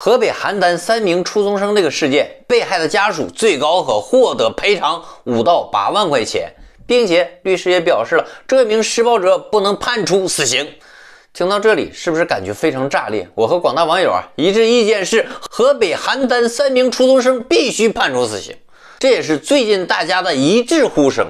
河北邯郸三名初中生这个事件，被害的家属最高可获得赔偿五到八万块钱，并且律师也表示了，这名施暴者不能判处死刑。听到这里，是不是感觉非常炸裂？我和广大网友啊一致意见是，河北邯郸三名初中生必须判处死刑，这也是最近大家的一致呼声。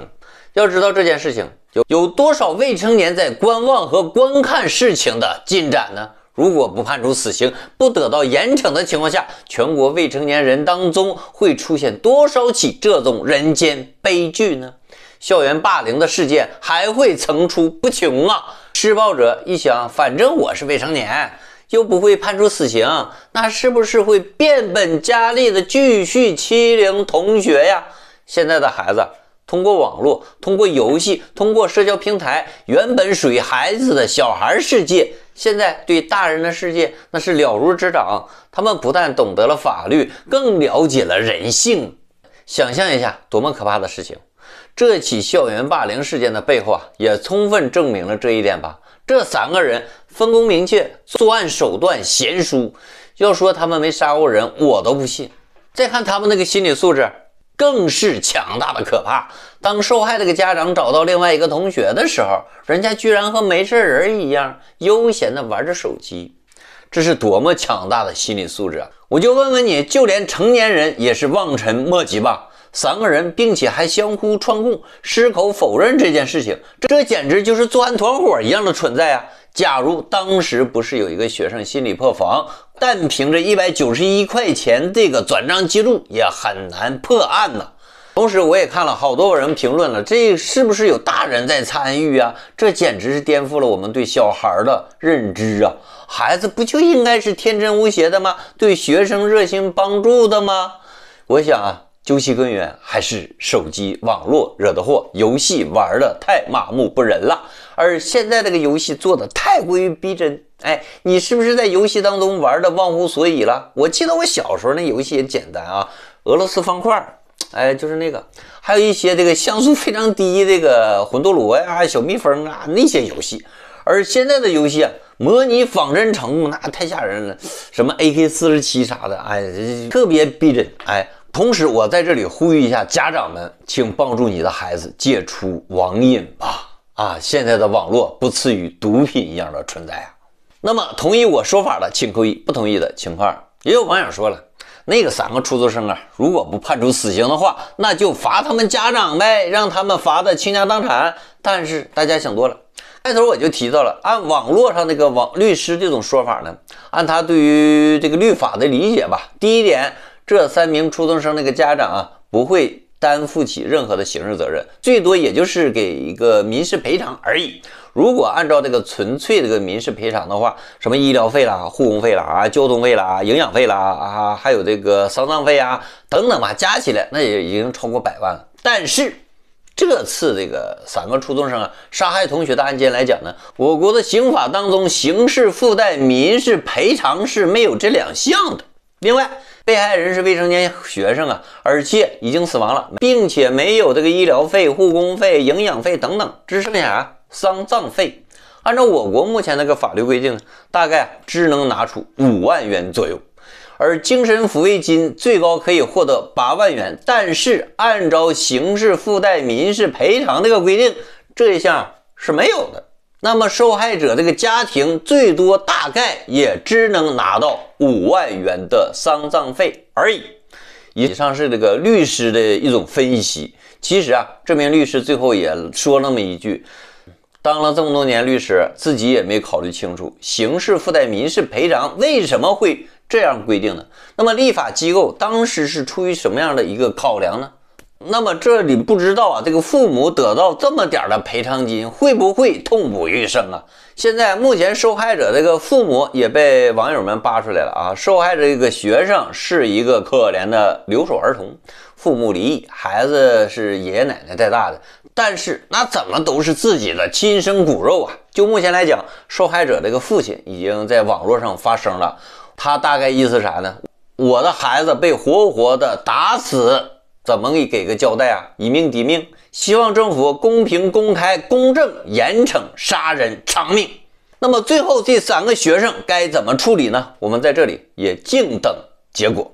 要知道这件事情有有多少未成年在观望和观看事情的进展呢？如果不判处死刑，不得到严惩的情况下，全国未成年人当中会出现多少起这种人间悲剧呢？校园霸凌的事件还会层出不穷啊！施暴者一想，反正我是未成年，又不会判处死刑，那是不是会变本加厉的继续欺凌同学呀？现在的孩子通过网络，通过游戏，通过社交平台，原本属于孩子的小孩世界。现在对大人的世界那是了如指掌，他们不但懂得了法律，更了解了人性。想象一下，多么可怕的事情！这起校园霸凌事件的背后啊，也充分证明了这一点吧？这三个人分工明确，作案手段娴熟。要说他们没杀过人，我都不信。再看他们那个心理素质。更是强大的可怕。当受害这个家长找到另外一个同学的时候，人家居然和没事人一样，悠闲的玩着手机，这是多么强大的心理素质啊！我就问问你，就连成年人也是望尘莫及吧？三个人并且还相互串供，矢口否认这件事情，这这简直就是作案团伙一样的存在啊！假如当时不是有一个学生心理破防，但凭着一百九十一块钱这个转账记录也很难破案呢。同时，我也看了好多人评论了，这是不是有大人在参与啊？这简直是颠覆了我们对小孩的认知啊！孩子不就应该是天真无邪的吗？对学生热心帮助的吗？我想啊。究其根源，还是手机网络惹的祸。游戏玩的太麻木不仁了，而现在这个游戏做的太过于逼真。哎，你是不是在游戏当中玩的忘乎所以了？我记得我小时候那游戏也简单啊，俄罗斯方块，哎，就是那个，还有一些这个像素非常低这个魂斗罗呀、小蜜蜂啊那些游戏。而现在的游戏啊，模拟仿真程度那太吓人了，什么 AK 四十七啥的，哎，特别逼真，哎。同时，我在这里呼吁一下家长们，请帮助你的孩子戒除网瘾吧！啊，现在的网络不次于毒品一样的存在啊。那么，同意我说法的请扣一，不同意的请扣二。也有网友说了，那个三个出租生啊，如果不判处死刑的话，那就罚他们家长呗，让他们罚的倾家荡产。但是大家想多了，开头我就提到了，按网络上那个网律师这种说法呢，按他对于这个律法的理解吧，第一点。这三名初中生那个家长啊，不会担负起任何的刑事责任，最多也就是给一个民事赔偿而已。如果按照这个纯粹这个民事赔偿的话，什么医疗费啦、护工费啦啊、交通费啦、营养费啦啊，还有这个丧葬费啊等等吧，加起来那也已经超过百万了。但是，这次这个三个初中生啊杀害同学的案件来讲呢，我国的刑法当中，刑事附带民事赔偿是没有这两项的。另外，被害人是未成年学生啊，而且已经死亡了，并且没有这个医疗费、护工费、营养费等等，只剩下啥丧葬费。按照我国目前那个法律规定呢，大概只能拿出五万元左右，而精神抚慰金最高可以获得八万元，但是按照刑事附带民事赔偿这个规定，这一项是没有的。那么受害者这个家庭最多大概也只能拿到五万元的丧葬费而已。以上是这个律师的一种分析。其实啊，这名律师最后也说那么一句：“当了这么多年律师，自己也没考虑清楚，刑事附带民事赔偿为什么会这样规定呢？那么立法机构当时是出于什么样的一个考量呢？”那么这里不知道啊，这个父母得到这么点儿的赔偿金会不会痛不欲生啊？现在目前受害者这个父母也被网友们扒出来了啊。受害者这个学生是一个可怜的留守儿童，父母离异，孩子是爷爷奶奶带大的。但是那怎么都是自己的亲生骨肉啊？就目前来讲，受害者这个父亲已经在网络上发声了，他大概意思啥呢？我的孩子被活活的打死。怎么给给个交代啊！以命抵命，希望政府公平、公开、公正，严惩杀人偿命。那么最后这三个学生该怎么处理呢？我们在这里也静等结果。